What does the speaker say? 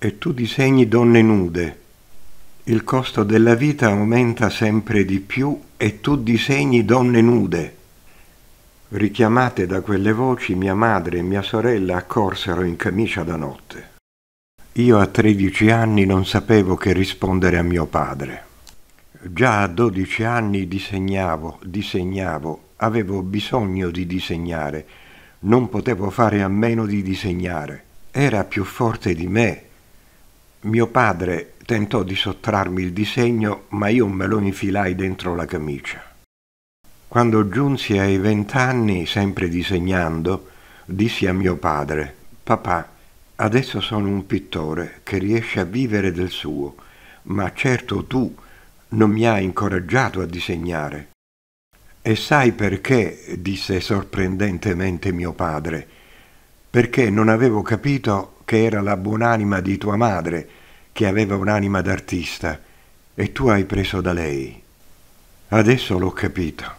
e tu disegni donne nude. Il costo della vita aumenta sempre di più e tu disegni donne nude. Richiamate da quelle voci mia madre e mia sorella accorsero in camicia da notte. Io a tredici anni non sapevo che rispondere a mio padre. Già a dodici anni disegnavo, disegnavo, avevo bisogno di disegnare, non potevo fare a meno di disegnare. Era più forte di me mio padre tentò di sottrarmi il disegno, ma io me lo infilai dentro la camicia. Quando giunsi ai vent'anni, sempre disegnando, dissi a mio padre, papà, adesso sono un pittore che riesce a vivere del suo, ma certo tu non mi hai incoraggiato a disegnare. E sai perché, disse sorprendentemente mio padre, perché non avevo capito che era la buonanima di tua madre, che aveva un'anima d'artista, e tu hai preso da lei. Adesso l'ho capito.